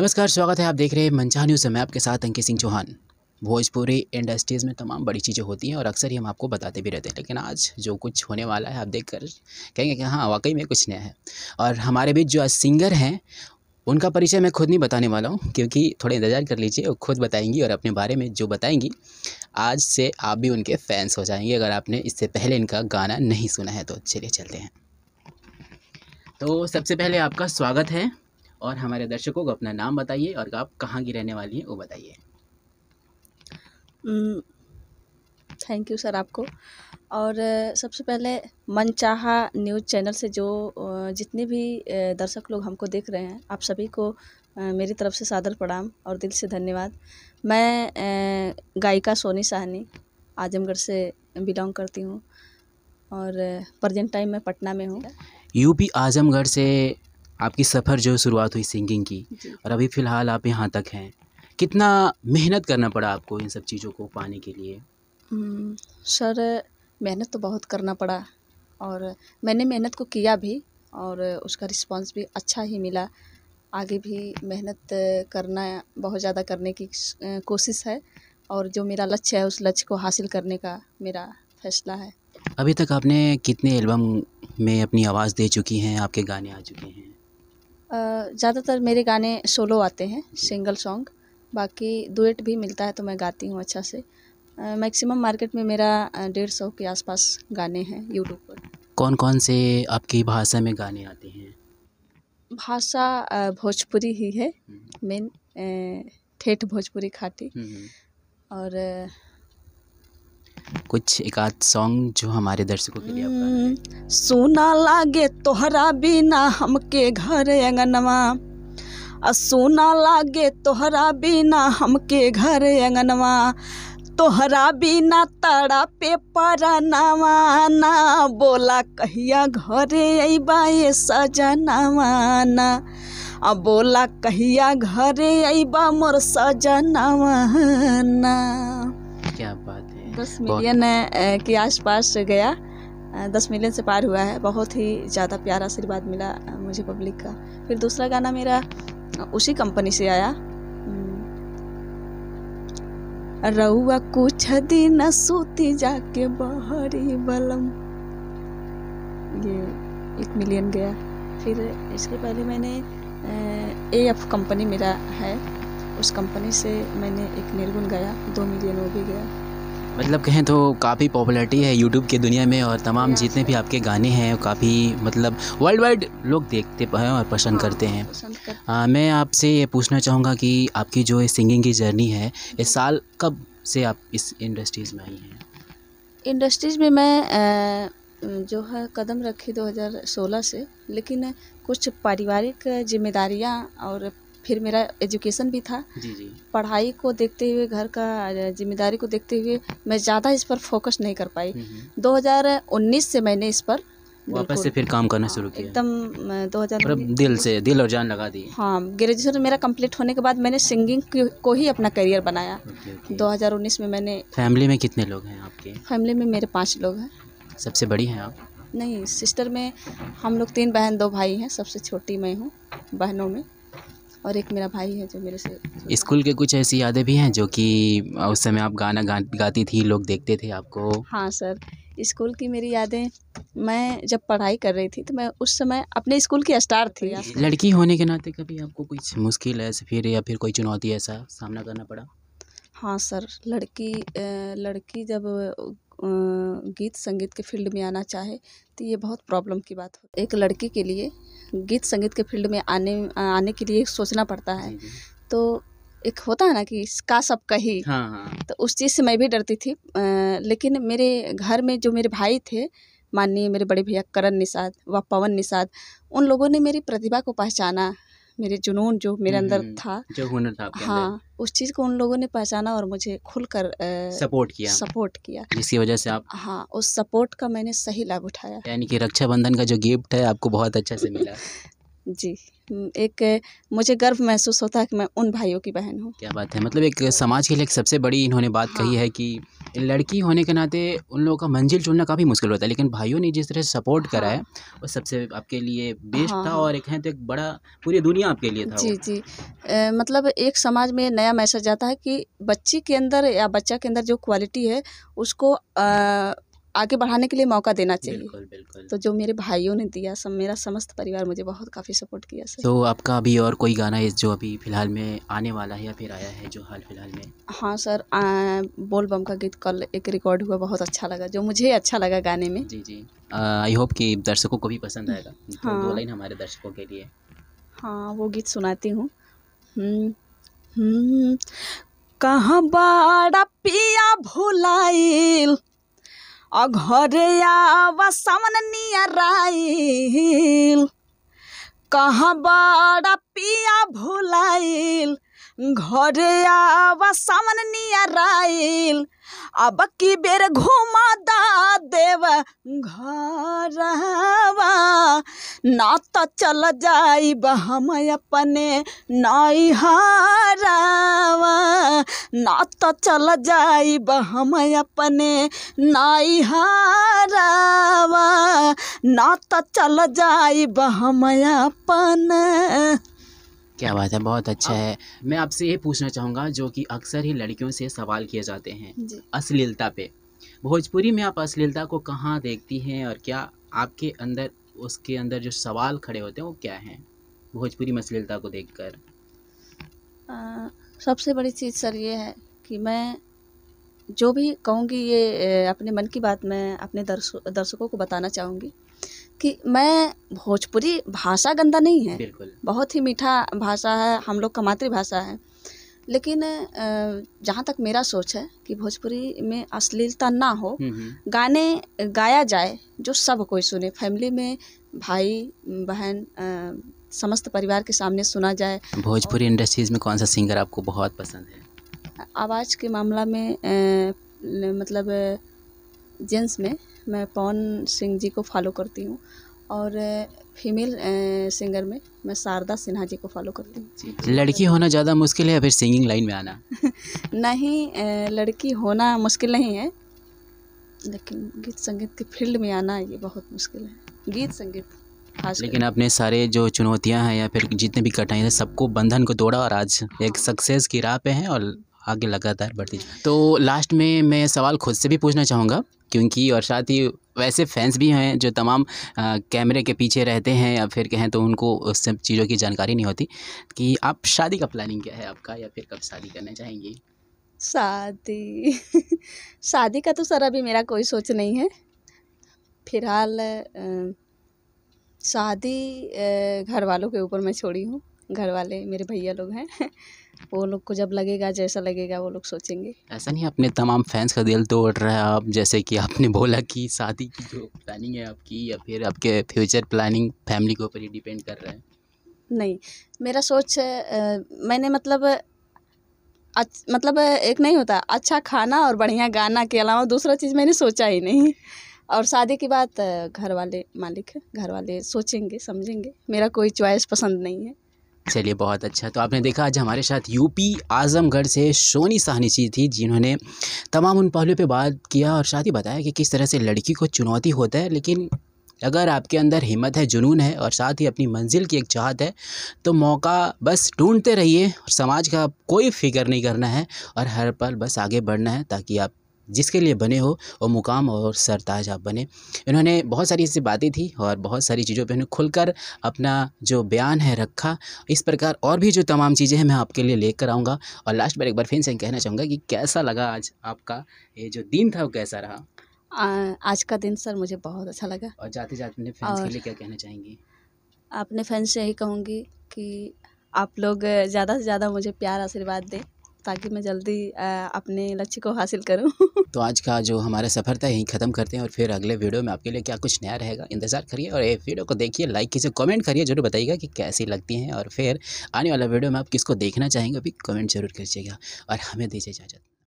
नमस्कार स्वागत है आप देख रहे हैं मंचा न्यूज़ मैं आपके साथ अंकित सिंह चौहान भोजपुरी इंडस्ट्रीज़ में तमाम बड़ी चीज़ें होती हैं और अक्सर ही हम आपको बताते भी रहते हैं लेकिन आज जो कुछ होने वाला है आप देख कर कहेंगे कि हाँ वाकई में कुछ नया है और हमारे बीच जो सिंगर हैं उनका परिचय मैं खुद नहीं बताने वाला हूँ क्योंकि थोड़ा इंतज़ार कर लीजिए वो खुद बताएंगी और अपने बारे में जो बताएंगी आज से आप भी उनके फैंस हो जाएंगे अगर आपने इससे पहले इनका गाना नहीं सुना है तो चलिए चलते हैं तो सबसे पहले आपका स्वागत है और हमारे दर्शकों को अपना नाम बताइए और आप कहाँ की रहने वाली हैं वो बताइए थैंक यू सर आपको और सबसे पहले मनचाहा न्यूज़ चैनल से जो जितने भी दर्शक लोग हमको देख रहे हैं आप सभी को मेरी तरफ से सादर प्रणाम और दिल से धन्यवाद मैं गायिका सोनी साहनी आजमगढ़ से बिलोंग करती हूँ और प्रजेंट टाइम मैं पटना में हूँ यूपी आजमगढ़ से आपकी सफ़र जो शुरुआत हुई सिंगिंग की और अभी फ़िलहाल आप यहाँ तक हैं कितना मेहनत करना पड़ा आपको इन सब चीज़ों को पाने के लिए हम्म, सर मेहनत तो बहुत करना पड़ा और मैंने मेहनत को किया भी और उसका रिस्पांस भी अच्छा ही मिला आगे भी मेहनत करना बहुत ज़्यादा करने की कोशिश है और जो मेरा लक्ष्य है उस लक्ष्य को हासिल करने का मेरा फैसला है अभी तक आपने कितने एल्बम में अपनी आवाज़ दे चुकी हैं आपके गाने आ चुके हैं ज़्यादातर मेरे गाने सोलो आते हैं सिंगल सॉन्ग बाकी डुएट भी मिलता है तो मैं गाती हूँ अच्छा से मैक्सिमम मार्केट में मेरा डेढ़ सौ के आसपास गाने हैं यूट्यूब पर कौन कौन से आपकी भाषा में गाने आते हैं भाषा भोजपुरी ही है मेन हम्म। ठेठ भोजपुरी खाटी हम्म, हम्म। और कुछ एक आध सॉन्ग जो हमारे दर्शकों के लिए सुना हम्म, लागे तोहरा बिना हमके घर अंगनवा आ सुना लागे तोहरा बिना हमके घर अंगनवा तोहरा बिना तड़ा पे नवाना बोला कहिया घरे अबा ये सजनवाना आ बोला कहिया घरे अबा मोर सजनवाना क्या बात है दस मिलियन अच्छा। के आसपास गया दस मिलियन से पार हुआ है बहुत ही ज़्यादा प्यारा आशीर्वाद मिला मुझे पब्लिक का फिर दूसरा गाना मेरा उसी कंपनी से आया हम्म। रउआ कुछ दिन सूती जाके बहरी बलम ये एक मिलियन गया फिर इसके पहले मैंने ए एफ कंपनी मेरा है उस कंपनी से मैंने एक निर्गुण गया दो मिलियन वो भी गया मतलब कहें तो काफ़ी पॉपुलैरिटी है यूट्यूब की दुनिया में और तमाम जितने भी आपके गाने हैं काफ़ी मतलब वर्ल्ड वाइड लोग देखते हैं और पसंद हाँ, करते हैं पसंद आ, मैं आपसे ये पूछना चाहूँगा कि आपकी जो सिंगिंग की जर्नी है इस साल कब से आप इस इंडस्ट्रीज़ में आई हैं इंडस्ट्रीज़ में मैं जो है कदम रखी 2016 से लेकिन कुछ पारिवारिक जिम्मेदारियाँ और फिर मेरा एजुकेशन भी था जी जी पढ़ाई को देखते हुए घर का जिम्मेदारी को देखते हुए मैं ज़्यादा इस पर फोकस नहीं कर पाई 2019 हम्म, हम्म। से मैंने इस पर वापस से फिर काम करना शुरू किया एकदम दो हज़ार मतलब दिल से दिल और जान लगा दी हाँ ग्रेजुएशन मेरा कंप्लीट होने के बाद मैंने सिंगिंग को ही अपना करियर बनाया दो हज़ार उन्नीस में मैंने फैमिली में कितने लोग हैं आपके फैमिली में मेरे पांच लोग हैं सबसे बड़ी हैं आप नहीं सिस्टर में हम लोग तीन बहन दो भाई हैं सबसे छोटी मैं हूँ बहनों में और एक मेरा भाई है जो मेरे से स्कूल के कुछ ऐसी यादें भी हैं जो कि उस समय आप गाना गा गाती थी लोग देखते थे आपको हाँ सर स्कूल की मेरी यादें मैं जब पढ़ाई कर रही थी तो मैं उस समय अपने स्कूल की स्टार थी लड़की होने के नाते कभी आपको कुछ मुश्किल ऐसे फिर या फिर कोई चुनौती ऐसा सामना करना पड़ा हाँ सर लड़की लड़की जब गीत संगीत के फील्ड में आना चाहे तो ये बहुत प्रॉब्लम की बात हो एक लड़की के लिए गीत संगीत के फील्ड में आने आने के लिए सोचना पड़ता है तो एक होता है ना कि का सब कही हाँ हाँ। तो उस चीज़ से मैं भी डरती थी आ, लेकिन मेरे घर में जो मेरे भाई थे माननीय मेरे बड़े भैया करण निषाद व पवन निषाद उन लोगों ने मेरी प्रतिभा को पहचाना मेरे जुनून जो मेरे अंदर हम्म, था जो हुनर था आपके हाँ अंदर। उस चीज़ को उन लोगों ने पहचाना और मुझे खुलकर सपोर्ट किया सपोर्ट किया जिसकी वजह से आप हाँ उस सपोर्ट का मैंने सही लाभ उठाया यानी कि रक्षाबंधन का जो गिफ्ट है आपको बहुत अच्छा से मिला जी एक मुझे गर्व महसूस होता है कि मैं उन भाइयों की बहन हूँ क्या बात है मतलब एक समाज के लिए एक सबसे बड़ी इन्होंने बात हाँ। कही है कि लड़की होने के नाते उन लोगों का मंजिल चुनना काफ़ी मुश्किल होता है लेकिन भाइयों ने जिस तरह से सपोर्ट हाँ। करा है वो सबसे आपके लिए बेस्ट हाँ। था और एक है तो एक बड़ा पूरी दुनिया आपके लिए था जी जी मतलब एक समाज में नया मैसेज आता है कि बच्ची के अंदर या बच्चा के अंदर जो क्वालिटी है उसको आगे बढ़ाने के लिए मौका देना चाहिए बिल्कुल बिल्कुल तो जो मेरे भाइयों ने दिया सब मेरा समस्त परिवार मुझे बहुत काफ़ी सपोर्ट किया सर तो आपका अभी और कोई गाना है जो अभी फ़िलहाल में आने वाला है या फिर आया है जो हाल फिलहाल में हाँ सर बोलबम का गीत कल एक रिकॉर्ड हुआ बहुत अच्छा लगा जो मुझे अच्छा लगा गाने में जी जी आई होप कि दर्शकों को भी पसंद आएगा हाँ तो दो लाइन हमारे दर्शकों के लिए हाँ वो गीत सुनाती हूँ हम्म, हम्म, कहाँ बाड़ा पिया भुलाइल अघरे आवा सावन नियर कहाँ बड़ा पिया भुलाइल घर आवा सावन नियराइल अब की बेर घुमा दा देव घरवा ना तो चल जाइब हम अपने नैहरावा ना तो चल जाइब हम अपने नैहरावा ना तो चल जाइब हम अपन क्या बात है बहुत अच्छा है मैं आपसे ये पूछना चाहूँगा जो कि अक्सर ही लड़कियों से सवाल किए जाते हैं अश्लीलता पे भोजपुरी में आप अश्लीलता को कहाँ देखती हैं और क्या आपके अंदर उसके अंदर जो सवाल खड़े होते हैं वो क्या हैं भोजपुरी में अश्लीलता को देख कर आ, सबसे बड़ी चीज़ सर ये है कि मैं जो भी कहूँगी ये अपने मन की बात मैं अपने दर्शकों को बताना चाहूँगी कि मैं भोजपुरी भाषा गंदा नहीं है बहुत ही मीठा भाषा है हम लोग का मातृभाषा है लेकिन जहाँ तक मेरा सोच है कि भोजपुरी में अश्लीलता ना हो हम्म, हम्म। गाने गाया जाए जो सब कोई सुने फैमिली में भाई बहन समस्त परिवार के सामने सुना जाए भोजपुरी इंडस्ट्रीज़ में कौन सा सिंगर आपको बहुत पसंद है आवाज़ के मामला में मतलब जेंट्स में मैं पवन सिंह जी को फॉलो करती हूँ और फीमेल सिंगर में मैं शारदा सिन्हा जी को फॉलो करती हूँ लड़की होना ज़्यादा मुश्किल है या फिर सिंगिंग लाइन में आना नहीं लड़की होना मुश्किल नहीं है लेकिन गीत संगीत के फील्ड में आना ये बहुत मुश्किल है गीत संगीत लेकिन आपने सारे जो चुनौतियां हैं या फिर जितने भी कठिनाई है सबको बंधन को तोड़ा और आज एक सक्सेस की राह पे हैं और आगे लगातार बढ़ती तो लास्ट में मैं सवाल खुद से भी पूछना चाहूँगा क्योंकि और साथ ही वैसे फैंस भी हैं जो तमाम कैमरे के पीछे रहते हैं या फिर कहें तो उनको उस सब चीज़ों की जानकारी नहीं होती कि आप शादी का प्लानिंग क्या है आपका या फिर कब शादी करना चाहेंगी शादी शादी का तो सर अभी मेरा कोई सोच नहीं है फिलहाल शादी घर वालों के ऊपर मैं छोड़ी हूँ घर वाले मेरे भैया लोग हैं वो लोग को जब लगेगा जैसा लगेगा वो लोग सोचेंगे ऐसा नहीं अपने तमाम फैंस का दिल तोड़ रहा है आप जैसे कि आपने बोला कि शादी की जो प्लानिंग है आपकी या फिर आपके फ्यूचर प्लानिंग फैमिली के ऊपर ही डिपेंड कर रहा है नहीं मेरा सोच आ, मैंने मतलब अच, मतलब एक नहीं होता अच्छा खाना और बढ़िया गाना के अलावा दूसरा चीज़ मैंने सोचा ही नहीं और शादी की बात घर वाले मालिक घर वाले सोचेंगे समझेंगे मेरा कोई च्वाइस पसंद नहीं है चलिए बहुत अच्छा तो आपने देखा आज हमारे साथ यूपी आजमगढ़ से सोनी साहनी जी थी जिन्होंने तमाम उन पहलुओं पे बात किया और साथ ही बताया कि किस तरह से लड़की को चुनौती होता है लेकिन अगर आपके अंदर हिम्मत है जुनून है और साथ ही अपनी मंजिल की एक चाहत है तो मौका बस ढूंढते रहिए और समाज का कोई फिक्र नहीं करना है और हर पल बस आगे बढ़ना है ताकि आप जिसके लिए बने हो वो मुकाम और सरताज आप बने इन्होंने बहुत सारी ऐसी बातें थी और बहुत सारी चीज़ों पर उन्होंने खुलकर अपना जो बयान है रखा इस प्रकार और भी जो तमाम चीज़ें हैं मैं आपके लिए लेकर आऊँगा और लास्ट पर एक बार फिर से कहना चाहूँगा कि कैसा लगा आज आपका ये जो दिन था वो कैसा रहा आज का दिन सर मुझे बहुत अच्छा लगा और जाते जाते अपने फैंस के लिए क्या कहना चाहेंगी अपने फैंस से यही कहूँगी कि आप लोग ज़्यादा से ज़्यादा मुझे प्यार आशीर्वाद दें ताकि मैं जल्दी अपने लक्ष्य को हासिल करूँ तो आज का जो हमारा सफ़र था यही ख़त्म करते हैं और फिर अगले वीडियो में आपके लिए क्या कुछ नया रहेगा इंतज़ार करिए और वीडियो को देखिए लाइक कीजिए कॉमेंट करिए जरूर बताइएगा कि कैसी लगती हैं और फिर आने वाला वीडियो में आप किसको देखना चाहेंगे अभी कमेंट जरूर कीजिएगा और हमें दीजिए इजाज़त